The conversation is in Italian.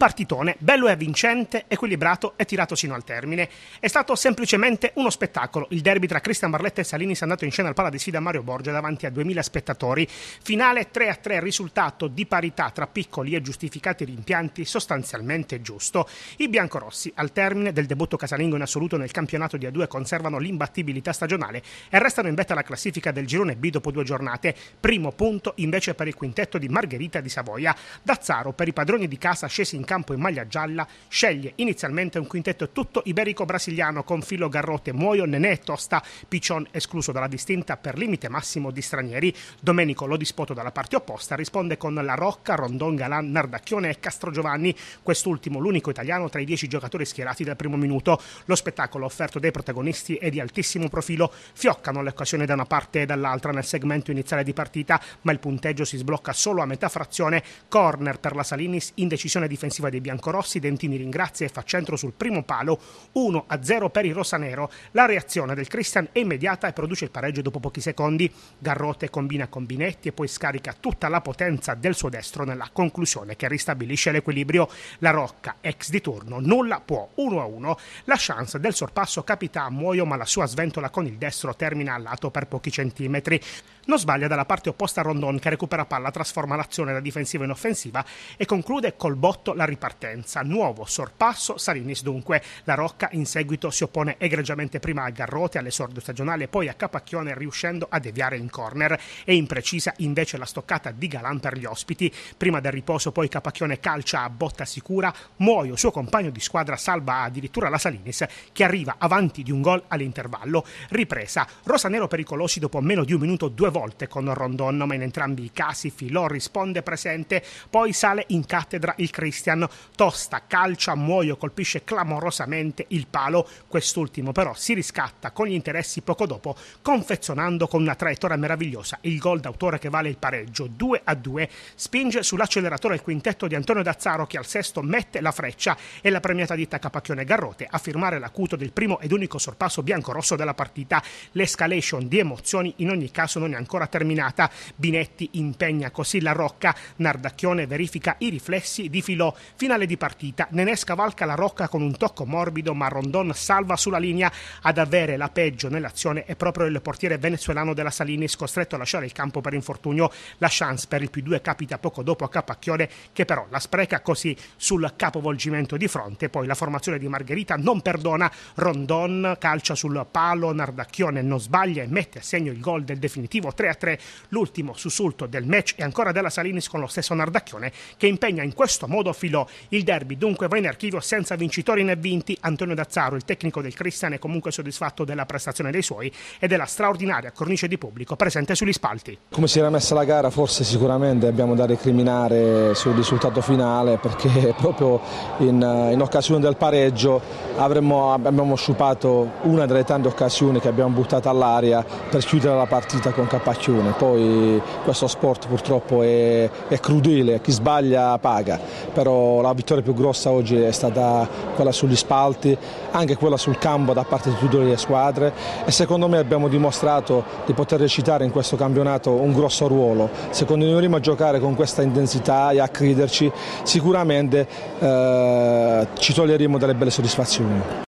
partitone bello e avvincente, equilibrato e tirato sino al termine. È stato semplicemente uno spettacolo. Il derby tra Cristian Barletta e Salini si è andato in scena al pala di sfida Mario Borgia davanti a 2000 spettatori. Finale 3-3, risultato di parità tra piccoli e giustificati rimpianti sostanzialmente giusto. I biancorossi, al termine del debutto casalingo in assoluto nel campionato di A2, conservano l'imbattibilità stagionale e restano in vetta alla classifica del girone B dopo due giornate. Primo punto invece per il quintetto di Margherita di Savoia. Dazzaro per i padroni di casa scesi in campo in maglia gialla, sceglie inizialmente un quintetto tutto iberico-brasiliano con Filo Garrote, Muoio, Nenè e Tosta, Piccion escluso dalla distinta per limite massimo di stranieri. Domenico lo dispoto dalla parte opposta, risponde con La Rocca, Rondon, Galan, Nardacchione e Castro Giovanni, quest'ultimo l'unico italiano tra i dieci giocatori schierati dal primo minuto. Lo spettacolo offerto dai protagonisti è di altissimo profilo, fioccano le occasioni da una parte e dall'altra nel segmento iniziale di partita, ma il punteggio si sblocca solo a metà frazione, corner per la Salinis, indecisione difensiva difensiva dei biancorossi, Dentini ringrazia e fa centro sul primo palo, 1-0 per il rosanero. La reazione del Christian è immediata e produce il pareggio dopo pochi secondi. Garrote combina con Binetti e poi scarica tutta la potenza del suo destro nella conclusione che ristabilisce l'equilibrio. La Rocca, ex di turno, nulla può, 1-1. La chance del sorpasso capita a Muoio ma la sua sventola con il destro termina a lato per pochi centimetri. Non sbaglia dalla parte opposta Rondon che recupera palla, trasforma l'azione da difensiva in offensiva e conclude col botto la ripartenza. Nuovo sorpasso Salinis dunque. La Rocca in seguito si oppone egregiamente prima a Garrote all'esordio stagionale, poi a Capacchione riuscendo a deviare in corner e imprecisa invece la stoccata di Galan per gli ospiti. Prima del riposo poi Capacchione calcia a botta sicura, Muoio, suo compagno di squadra, salva addirittura la Salinis che arriva avanti di un gol all'intervallo. Ripresa, Rosanero pericolosi dopo meno di un minuto due due volte con Rondon, ma in entrambi i casi Filò risponde presente, poi sale in cattedra il Christian, tosta, calcia, muoio, colpisce clamorosamente il palo, quest'ultimo però si riscatta con gli interessi poco dopo, confezionando con una traiettoria meravigliosa il gol d'autore che vale il pareggio 2 a 2, spinge sull'acceleratore il quintetto di Antonio Dazzaro che al sesto mette la freccia e la premiata ditta Capacchione Garrote a firmare l'acuto del primo ed unico sorpasso biancorosso della partita, l'escalation di emozioni in ogni caso non è ancora terminata. Binetti impegna così la Rocca, Nardacchione verifica i riflessi di Filò. Finale di partita, Nenè scavalca la Rocca con un tocco morbido ma Rondon salva sulla linea. Ad avere la peggio nell'azione è proprio il portiere venezuelano della Salini costretto a lasciare il campo per infortunio. La chance per il più due capita poco dopo a Capacchione che però la spreca così sul capovolgimento di fronte. Poi la formazione di Margherita non perdona. Rondon calcia sul palo, Nardacchione non sbaglia e mette a segno il gol del definitivo 3 a 3. L'ultimo sussulto del match è ancora della Salinis con lo stesso Nardacchione che impegna in questo modo Filò. Il derby dunque va in archivio senza vincitori né vinti. Antonio Dazzaro, il tecnico del Cristian, è comunque soddisfatto della prestazione dei suoi e della straordinaria cornice di pubblico presente sugli spalti. Come si era messa la gara? Forse sicuramente abbiamo da recriminare sul risultato finale perché proprio in, in occasione del pareggio avremmo, abbiamo sciupato una delle tante occasioni che abbiamo buttato all'aria per chiudere la partita con capacità pacchione, poi questo sport purtroppo è, è, crudele, chi sbaglia paga, però la vittoria più grossa oggi è stata quella sugli spalti, anche quella sul campo da parte di tutte le squadre e secondo me abbiamo dimostrato di poter recitare in questo campionato un grosso ruolo, se continueremo a giocare con questa intensità e a crederci sicuramente eh, ci toglieremo delle belle soddisfazioni.